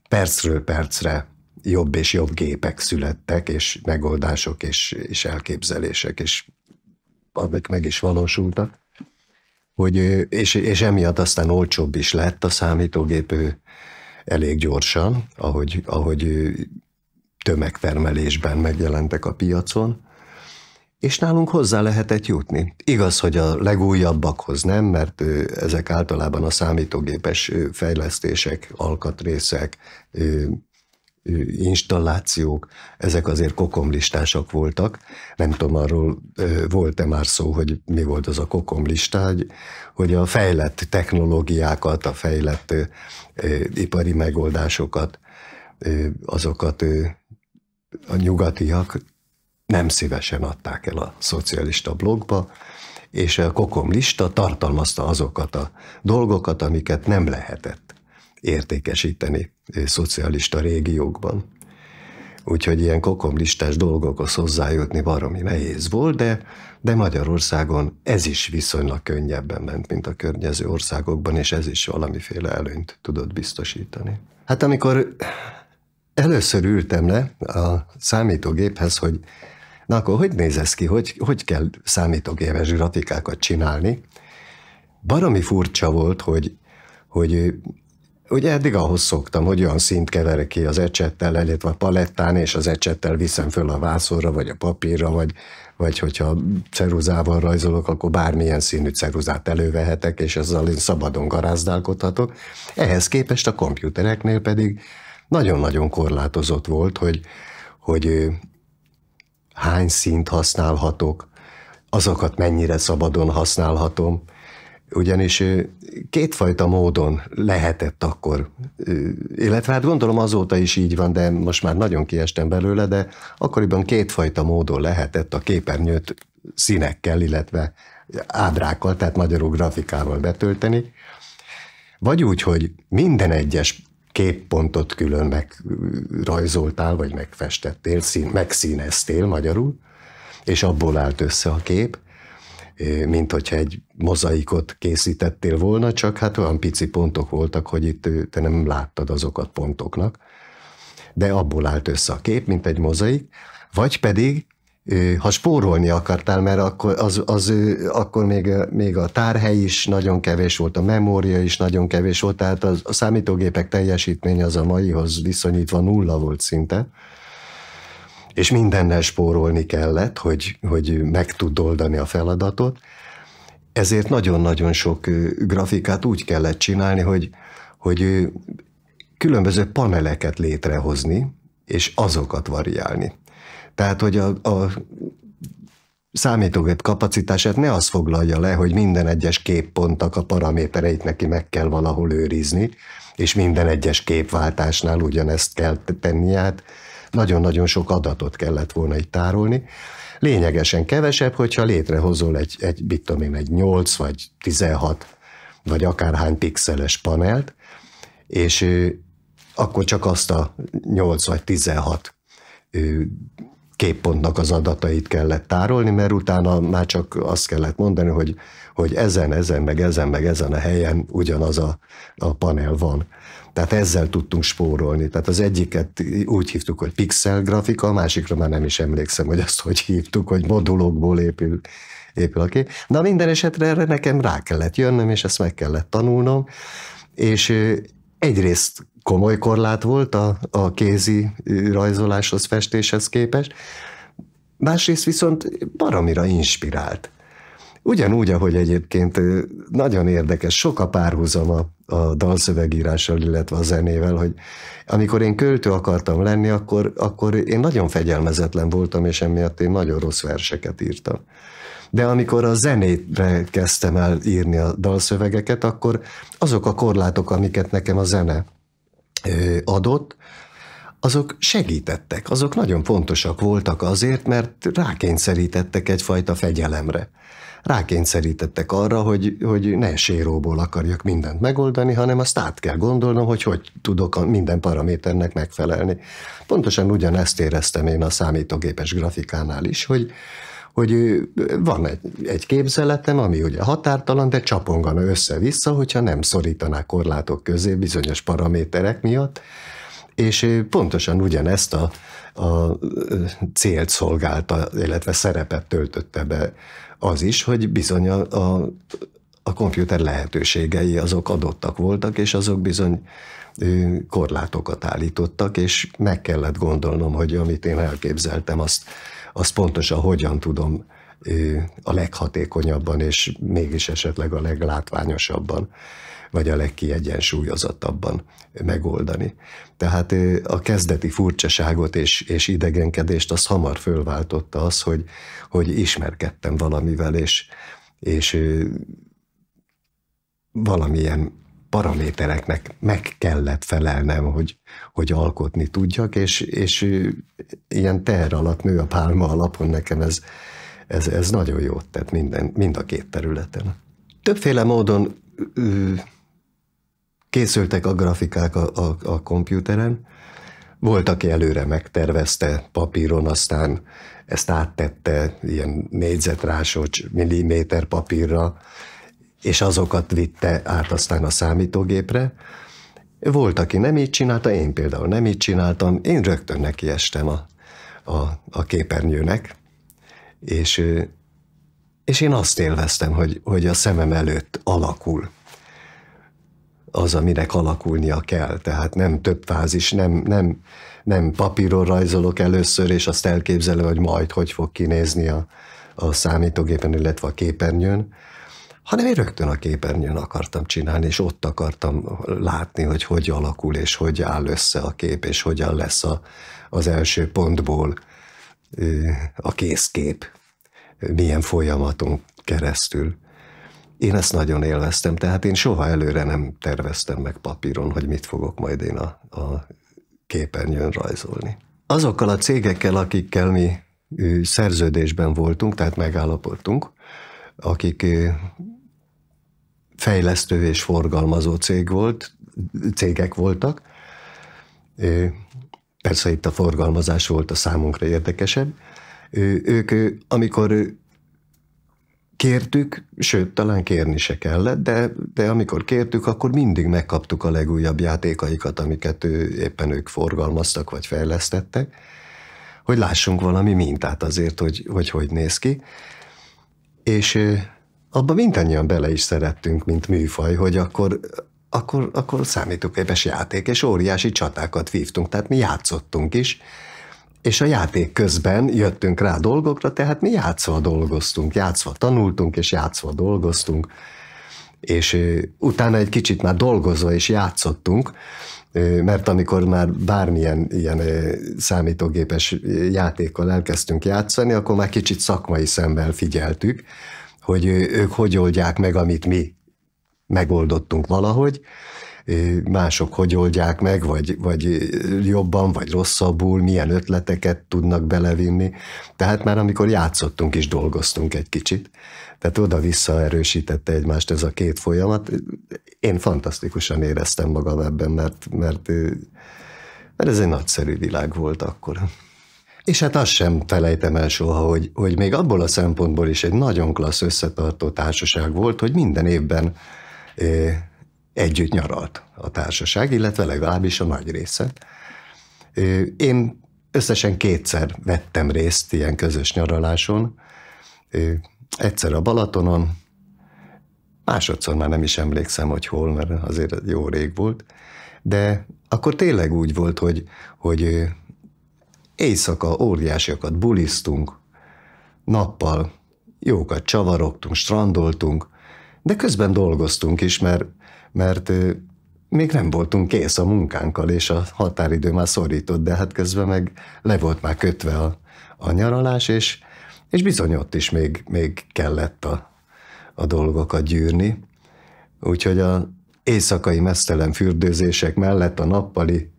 percről percre jobb és jobb gépek születtek, és megoldások, és, és elképzelések, és amik meg is valósultak. Hogy, és, és emiatt aztán olcsóbb is lett a számítógép elég gyorsan, ahogy, ahogy tömegtermelésben megjelentek a piacon és nálunk hozzá lehetett jutni. Igaz, hogy a legújabbakhoz nem, mert ezek általában a számítógépes fejlesztések, alkatrészek, installációk, ezek azért kokomlistások voltak. Nem tudom, arról volt-e már szó, hogy mi volt az a kokomlista, hogy, hogy a fejlett technológiákat, a fejlett ipari megoldásokat, azokat a nyugatiak nem szívesen adták el a szocialista blogba, és a kokom lista tartalmazta azokat a dolgokat, amiket nem lehetett értékesíteni szocialista régiókban. Úgyhogy ilyen kokomlistás dolgokhoz hozzájutni baromi nehéz volt, de, de Magyarországon ez is viszonylag könnyebben ment, mint a környező országokban, és ez is valamiféle előnyt tudott biztosítani. Hát amikor először ültem le a számítógéphez, hogy Na akkor hogy néz ez ki? Hogy, hogy kell számítógéves grafikákat csinálni? Barami furcsa volt, hogy, hogy ugye eddig ahhoz szoktam, hogy olyan szint keverek ki az ecsettel, illetve a palettán, és az ecsettel viszem föl a vászorra, vagy a papírra, vagy, vagy hogyha ceruzával rajzolok, akkor bármilyen színű ceruzát elővehetek, és ezzel én szabadon garázdálkodhatok. Ehhez képest a komputereknél pedig nagyon-nagyon korlátozott volt, hogy, hogy hány színt használhatok, azokat mennyire szabadon használhatom, ugyanis kétfajta módon lehetett akkor, illetve hát gondolom azóta is így van, de most már nagyon kiestem belőle, de akkoriban kétfajta módon lehetett a képernyőt színekkel, illetve ábrákkal, tehát magyarul grafikával betölteni, vagy úgy, hogy minden egyes képpontot külön megrajzoltál, vagy megfestettél, szín, megszíneztél magyarul, és abból állt össze a kép, mint hogyha egy mozaikot készítettél volna, csak hát olyan pici pontok voltak, hogy itt te nem láttad azokat pontoknak, de abból állt össze a kép, mint egy mozaik, vagy pedig ha spórolni akartál, mert akkor, az, az akkor még, még a tárhely is nagyon kevés volt, a memória is nagyon kevés volt, tehát a számítógépek teljesítménye az a maihoz viszonyítva nulla volt szinte, és mindennel spórolni kellett, hogy, hogy meg tud oldani a feladatot, ezért nagyon-nagyon sok grafikát úgy kellett csinálni, hogy, hogy különböző paneleket létrehozni, és azokat variálni. Tehát, hogy a, a számítógép kapacitását ne az foglalja le, hogy minden egyes képpontnak a paramétereit neki meg kell valahol őrizni, és minden egyes képváltásnál ugyanezt kell tenni át. Nagyon-nagyon sok adatot kellett volna itt tárolni. Lényegesen kevesebb, hogyha létrehozol egy, egy mit tudom én, egy 8 vagy 16 vagy akárhány pixeles panelt, és akkor csak azt a 8 vagy 16 képpontnak az adatait kellett tárolni, mert utána már csak azt kellett mondani, hogy, hogy ezen, ezen, meg ezen, meg ezen a helyen ugyanaz a, a panel van. Tehát ezzel tudtunk spórolni. Tehát az egyiket úgy hívtuk, hogy pixel grafika, a másikra már nem is emlékszem, hogy azt hogy hívtuk, hogy modulokból épül, épül a kép. De minden esetre erre nekem rá kellett jönnöm, és ezt meg kellett tanulnom, és egyrészt komoly korlát volt a, a kézi rajzoláshoz, festéshez képest, másrészt viszont baromira inspirált. Ugyanúgy, ahogy egyébként nagyon érdekes, sok a párhuzam a, a dalszövegírással, illetve a zenével, hogy amikor én költő akartam lenni, akkor, akkor én nagyon fegyelmezetlen voltam, és emiatt én nagyon rossz verseket írtam. De amikor a zenétre kezdtem el írni a dalszövegeket, akkor azok a korlátok, amiket nekem a zene adott, azok segítettek, azok nagyon fontosak voltak azért, mert rákényszerítettek egyfajta fegyelemre. Rákényszerítettek arra, hogy, hogy ne séróból akarjak mindent megoldani, hanem azt át kell gondolnom, hogy hogy tudok a minden paraméternek megfelelni. Pontosan ugyanezt éreztem én a számítógépes grafikánál is, hogy hogy van egy, egy képzeletem, ami ugye határtalan, de csapongana össze-vissza, hogyha nem szorítaná korlátok közé bizonyos paraméterek miatt, és pontosan ugyanezt a, a célt szolgálta, illetve szerepet töltötte be az is, hogy bizony a, a, a komputer lehetőségei azok adottak voltak, és azok bizony korlátokat állítottak, és meg kellett gondolnom, hogy amit én elképzeltem, azt azt pontosan hogyan tudom a leghatékonyabban, és mégis esetleg a leglátványosabban, vagy a legkiegyensúlyozottabban megoldani. Tehát a kezdeti furcsaságot és, és idegenkedést az hamar fölváltotta az, hogy, hogy ismerkedtem valamivel, és, és valamilyen paramétereknek meg kellett felelnem, hogy, hogy alkotni tudjak, és, és ilyen teher alatt nő a pálma alapon nekem ez, ez, ez nagyon jót tett minden, mind a két területen. Többféle módon ö, készültek a grafikák a, a, a komputeren, volt, aki előre megtervezte papíron, aztán ezt áttette ilyen négyzetrásos milliméter papírra, és azokat vitte át aztán a számítógépre. Volt, aki nem így csinálta, én például nem így csináltam, én rögtön nekiestem a, a, a képernyőnek, és, és én azt élveztem, hogy, hogy a szemem előtt alakul az, aminek alakulnia kell. Tehát nem több fázis, nem, nem, nem papíron rajzolok először, és azt elképzelem, hogy majd hogy fog kinézni a, a számítógépen, illetve a képernyőn, hanem én rögtön a képernyőn akartam csinálni, és ott akartam látni, hogy hogy alakul, és hogy áll össze a kép, és hogyan lesz a, az első pontból a készkép, milyen folyamaton keresztül. Én ezt nagyon élveztem, tehát én soha előre nem terveztem meg papíron, hogy mit fogok majd én a, a képernyőn rajzolni. Azokkal a cégekkel, akikkel mi szerződésben voltunk, tehát megállapodtunk, akik fejlesztő és forgalmazó cég volt, cégek voltak. Persze itt a forgalmazás volt a számunkra érdekesebb. Ők, amikor kértük, sőt, talán kérni se kellett, de, de amikor kértük, akkor mindig megkaptuk a legújabb játékaikat, amiket ő, éppen ők forgalmaztak vagy fejlesztettek, hogy lássunk valami mintát azért, hogy hogy, hogy néz ki. És abban mindannyian bele is szerettünk, mint műfaj, hogy akkor akkor, akkor számítógépes játék, és óriási csatákat vívtunk, tehát mi játszottunk is, és a játék közben jöttünk rá dolgokra, tehát mi játszva dolgoztunk, játszva tanultunk, és játszva dolgoztunk, és utána egy kicsit már dolgozva és játszottunk, mert amikor már bármilyen ilyen számítógépes játékkal elkezdtünk játszani, akkor már kicsit szakmai szemmel figyeltük, hogy ők hogy oldják meg, amit mi megoldottunk valahogy, mások hogy oldják meg, vagy, vagy jobban, vagy rosszabbul, milyen ötleteket tudnak belevinni. Tehát már amikor játszottunk is, dolgoztunk egy kicsit. Tehát oda-vissza erősítette egymást ez a két folyamat. Én fantasztikusan éreztem magam ebben, mert, mert, mert ez egy nagyszerű világ volt akkor. És hát azt sem felejtem el soha, hogy, hogy még abból a szempontból is egy nagyon klassz összetartó társaság volt, hogy minden évben együtt nyaralt a társaság, illetve legalábbis a nagy része. én összesen kétszer vettem részt ilyen közös nyaraláson, egyszer a Balatonon, másodszor már nem is emlékszem, hogy hol, mert azért jó rég volt, de akkor tényleg úgy volt, hogy, hogy Éjszaka óriásiakat bulisztunk, nappal jókat csavarogtunk, strandoltunk, de közben dolgoztunk is, mert, mert még nem voltunk kész a munkánkkal, és a határidő már szorított, de hát közben meg le volt már kötve a, a nyaralás, és, és bizony ott is még, még kellett a, a dolgokat gyűrni. Úgyhogy a éjszakai mesztelen fürdőzések mellett a nappali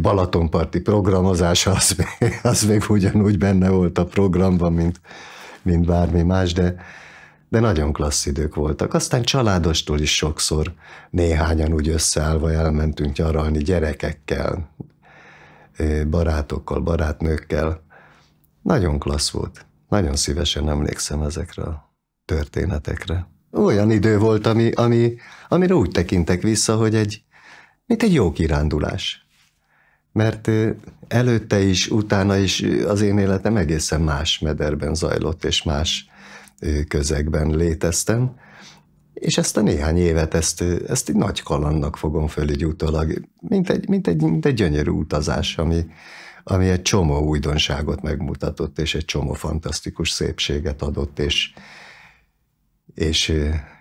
Balatonparti programozása, az, még, az még ugyanúgy benne volt a programban, mint, mint bármi más, de, de nagyon klassz idők voltak. Aztán családostól is sokszor néhányan úgy összeállva elmentünk nyaralni gyerekekkel, barátokkal, barátnőkkel. Nagyon klassz volt. Nagyon szívesen emlékszem ezekre a történetekre. Olyan idő volt, ami, ami, amire úgy tekintek vissza, hogy egy, mint egy jó kirándulás mert előtte is, utána is az én életem egészen más mederben zajlott, és más közegben léteztem, és ezt a néhány évet, ezt, ezt egy nagy kalannak fogom föl így utólag, mint egy, mint egy, mint egy gyönyörű utazás, ami, ami egy csomó újdonságot megmutatott, és egy csomó fantasztikus szépséget adott, és, és,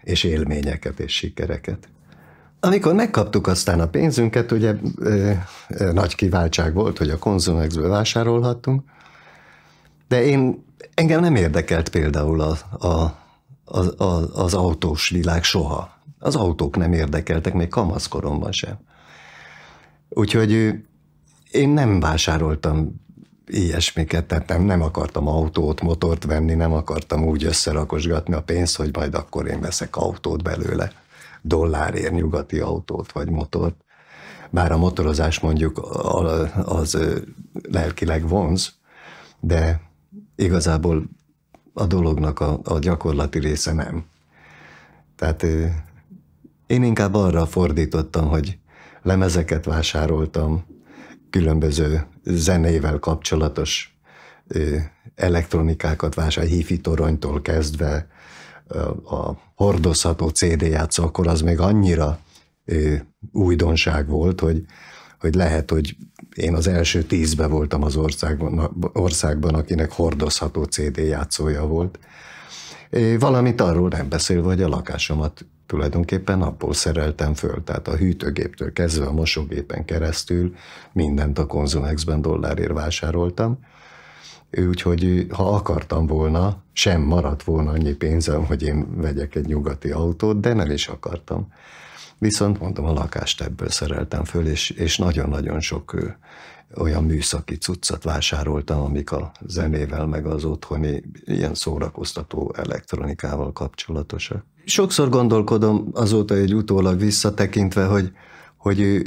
és élményeket és sikereket. Amikor megkaptuk aztán a pénzünket, ugye ö, ö, nagy kiváltság volt, hogy a Konzumexből vásárolhattunk, de én, engem nem érdekelt például a, a, a, a, az autós világ soha. Az autók nem érdekeltek, még kamaszkoromban sem. Úgyhogy én nem vásároltam ilyesmiket, tehát nem, nem akartam autót, motort venni, nem akartam úgy összerakosgatni a pénzt, hogy majd akkor én veszek autót belőle dollárért nyugati autót vagy motort. Bár a motorozás mondjuk az lelkileg vonz, de igazából a dolognak a, a gyakorlati része nem. Tehát én inkább arra fordítottam, hogy lemezeket vásároltam, különböző zenével kapcsolatos elektronikákat vásároltam, hifi toronytól kezdve, a hordozható CD játszó, akkor az még annyira újdonság volt, hogy, hogy lehet, hogy én az első tízbe voltam az országban, országban akinek hordozható CD játszója volt. Valamit arról nem beszélve, hogy a lakásomat tulajdonképpen abból szereltem föl, tehát a hűtőgéptől kezdve a mosógépen keresztül mindent a Konzumexben dollárért vásároltam, úgyhogy ha akartam volna, sem maradt volna annyi pénzem, hogy én vegyek egy nyugati autót, de nem is akartam. Viszont mondom, a lakást ebből szereltem föl, és, és nagyon-nagyon sok olyan műszaki cuccat vásároltam, amik a zenével, meg az otthoni ilyen szórakoztató elektronikával kapcsolatosak. Sokszor gondolkodom azóta egy utólag visszatekintve, hogy, hogy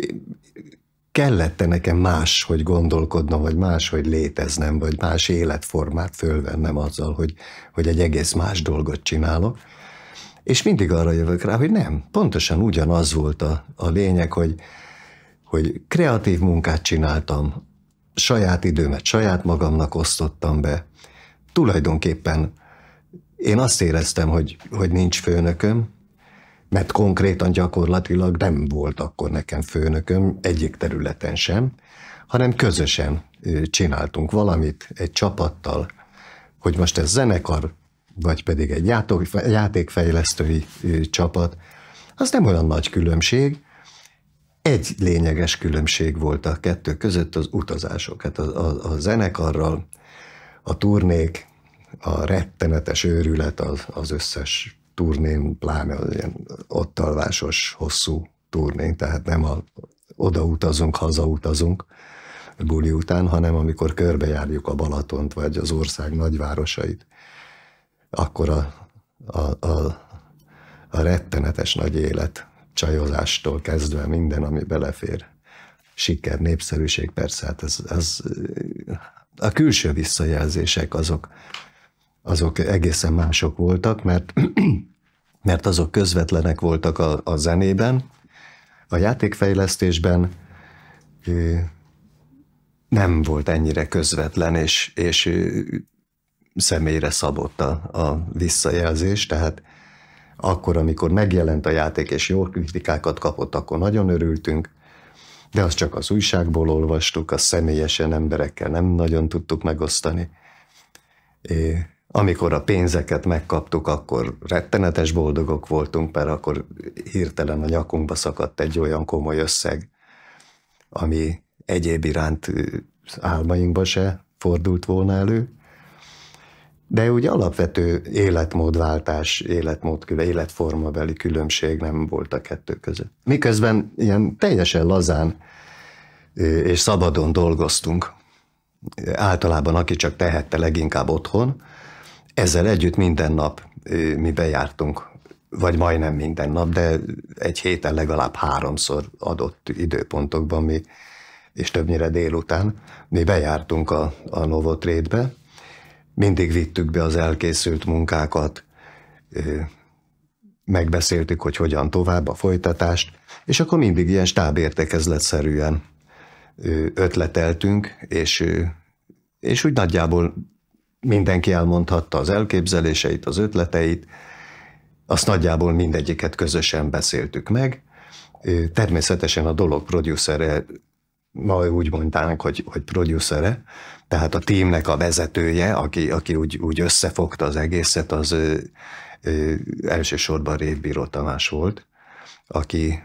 kellett-e nekem más, hogy gondolkodnom, vagy más, hogy léteznem, vagy más életformát fölvennem azzal, hogy, hogy egy egész más dolgot csinálok. És mindig arra jövök rá, hogy nem, pontosan ugyanaz volt a, a lényeg, hogy, hogy kreatív munkát csináltam, saját időmet saját magamnak osztottam be. Tulajdonképpen én azt éreztem, hogy, hogy nincs főnököm, mert konkrétan gyakorlatilag nem volt akkor nekem főnököm egyik területen sem, hanem közösen csináltunk valamit egy csapattal, hogy most ez zenekar, vagy pedig egy játékfejlesztői csapat, az nem olyan nagy különbség. Egy lényeges különbség volt a kettő között az utazások. Hát a, a, a zenekarral a turnék, a rettenetes őrület az, az összes turnén, pláne ilyen ott alvásos, hosszú turnén, tehát nem a odautazunk, hazautazunk buli után, hanem amikor körbejárjuk a Balatont, vagy az ország nagyvárosait, akkor a, a, a, a rettenetes nagy élet csajozástól kezdve minden, ami belefér. Siker, népszerűség, persze, hát ez, ez a külső visszajelzések azok azok egészen mások voltak, mert, mert azok közvetlenek voltak a, a zenében, a játékfejlesztésben nem volt ennyire közvetlen, és, és személyre szabott a, a visszajelzés, tehát akkor, amikor megjelent a játék, és jó kritikákat kapott, akkor nagyon örültünk, de azt csak az újságból olvastuk, a személyesen emberekkel nem nagyon tudtuk megosztani amikor a pénzeket megkaptuk, akkor rettenetes boldogok voltunk, mert akkor hirtelen a nyakunkba szakadt egy olyan komoly összeg, ami egyéb iránt álmainkba se fordult volna elő. De úgy alapvető életmódváltás, életmód, életformabeli különbség nem volt a kettő között. Miközben ilyen teljesen lazán és szabadon dolgoztunk. Általában aki csak tehette, leginkább otthon, ezzel együtt minden nap mi bejártunk, vagy majdnem minden nap, de egy héten legalább háromszor adott időpontokban mi, és többnyire délután, mi bejártunk a, a Novotrédbe, mindig vittük be az elkészült munkákat, megbeszéltük, hogy hogyan tovább a folytatást, és akkor mindig ilyen stábértekezletszerűen ötleteltünk, és, és úgy nagyjából mindenki elmondhatta az elképzeléseit, az ötleteit, azt nagyjából mindegyiket közösen beszéltük meg. Természetesen a dolog producere, ma úgy mondták, hogy, hogy producere, tehát a tímnek a vezetője, aki, aki úgy, úgy összefogta az egészet, az ö, ö, elsősorban Révbíró Tamás volt, aki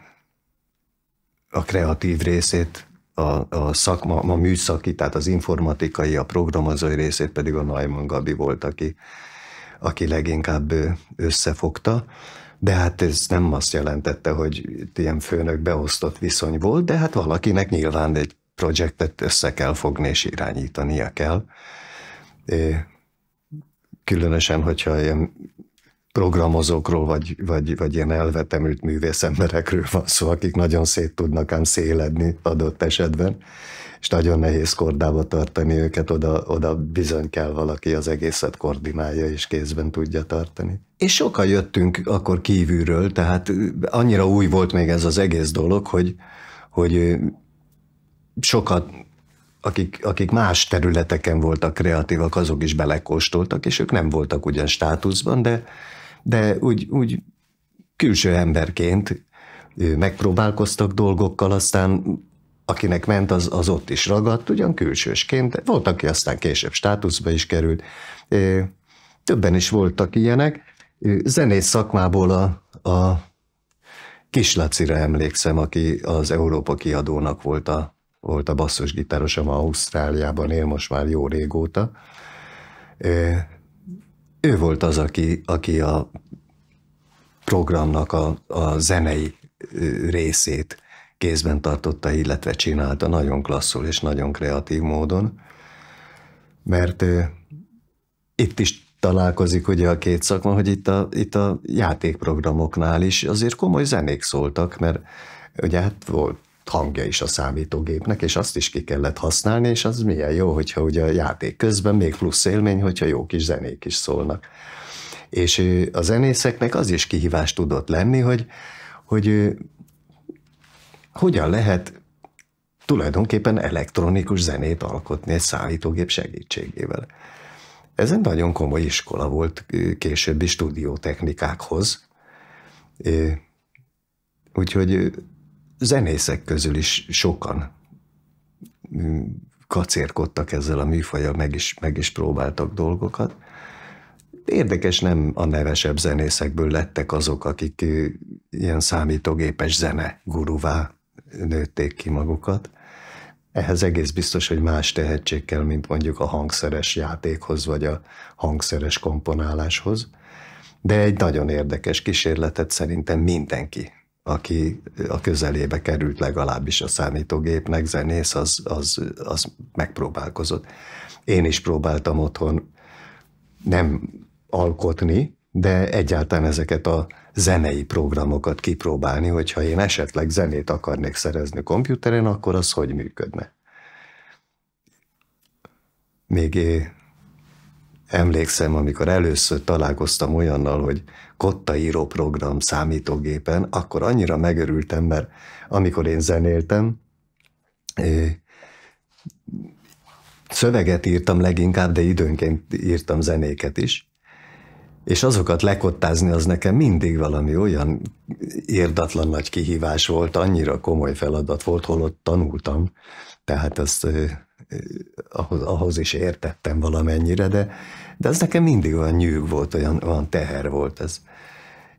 a kreatív részét a, a szakma, a műszaki, tehát az informatikai, a programozói részét pedig a Naiman Gabi volt, aki, aki leginkább összefogta. De hát ez nem azt jelentette, hogy ilyen főnök beosztott viszony volt, de hát valakinek nyilván egy projektet össze kell fogni és irányítania kell. Különösen, hogyha ilyen programozókról, vagy, vagy, vagy ilyen elvetemült művészemberekről van szó, akik nagyon szét tudnak ám széledni adott esetben, és nagyon nehéz kordába tartani őket, oda, oda bizony kell valaki az egészet koordinálja és kézben tudja tartani. És sokan jöttünk akkor kívülről, tehát annyira új volt még ez az egész dolog, hogy, hogy sokat akik, akik más területeken voltak kreatívak, azok is belekóstoltak, és ők nem voltak ugyan státuszban, de de úgy, úgy külső emberként megpróbálkoztak dolgokkal, aztán akinek ment, az, az ott is ragadt, ugyan külsősként, de volt, aki aztán később státuszba is került. Többen is voltak ilyenek. Zenész szakmából a, a Kislacira emlékszem, aki az Európa kiadónak volt a, volt a basszusgitárosom, Ausztráliában él most már jó régóta ő volt az, aki, aki a programnak a, a zenei részét kézben tartotta, illetve csinálta nagyon klasszul és nagyon kreatív módon, mert itt is találkozik ugye a két szakma, hogy itt a, itt a játékprogramoknál is azért komoly zenék szóltak, mert ugye hát volt hangja is a számítógépnek, és azt is ki kellett használni, és az milyen jó, hogyha ugye a játék közben még plusz élmény, hogyha jó kis zenék is szólnak. És a zenészeknek az is kihívás tudott lenni, hogy, hogy hogyan lehet tulajdonképpen elektronikus zenét alkotni egy számítógép segítségével. Ez egy nagyon komoly iskola volt későbbi stúdiótechnikákhoz, Úgyhogy zenészek közül is sokan mm, kacérkodtak ezzel a műfajjal, meg is, meg is próbáltak dolgokat. Érdekes, nem a nevesebb zenészekből lettek azok, akik ilyen számítógépes zene guruvá nőtték ki magukat. Ehhez egész biztos, hogy más tehetség kell, mint mondjuk a hangszeres játékhoz, vagy a hangszeres komponáláshoz. De egy nagyon érdekes kísérletet szerintem mindenki aki a közelébe került legalábbis a számítógépnek, zenész, az, az, az megpróbálkozott. Én is próbáltam otthon nem alkotni, de egyáltalán ezeket a zenei programokat kipróbálni, hogyha én esetleg zenét akarnék szerezni komputeren, akkor az hogy működne? Még Emlékszem, amikor először találkoztam olyannal, hogy kotta íróprogram számítógépen, akkor annyira megörültem, mert amikor én zenéltem, szöveget írtam leginkább, de időnként írtam zenéket is, és azokat lekottázni az nekem mindig valami olyan érdatlan nagy kihívás volt, annyira komoly feladat volt, holott tanultam, tehát ezt ahhoz, ahhoz is értettem valamennyire, de, de az nekem mindig olyan nyűg volt, olyan, olyan teher volt ez.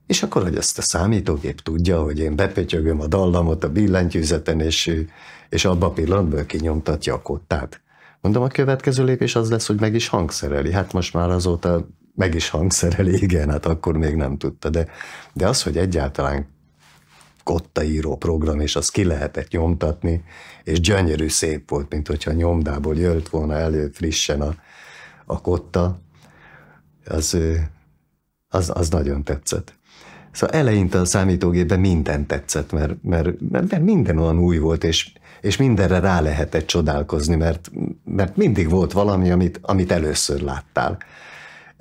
És akkor, hogy ezt a számítógép tudja, hogy én bepötyögöm a dallamot a billentyűzeten, és, és abba a pillanatban kinyomtatja a kottát. Mondom, a következő lépés az lesz, hogy meg is hangszereli. Hát most már azóta meg is hangszereli, igen, hát akkor még nem tudta. De, de az, hogy egyáltalán kottaíró program, és azt ki lehetett nyomtatni, és gyönyörű szép volt, mint hogyha nyomdából jölt volna elő frissen a, a kotta, az, az, az nagyon tetszett. Szóval eleinte a számítógépben minden tetszett, mert, mert, mert, mert minden olyan új volt, és, és mindenre rá lehetett csodálkozni, mert, mert mindig volt valami, amit, amit először láttál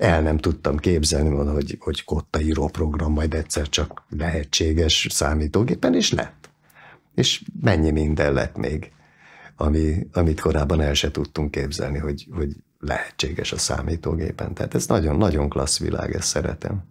el nem tudtam képzelni, mondom, hogy, hogy kotta íróprogram majd egyszer csak lehetséges számítógépen, és lett. És mennyi minden lett még, ami, amit korábban el se tudtunk képzelni, hogy, hogy lehetséges a számítógépen. Tehát ez nagyon-nagyon klassz világ, ezt szeretem.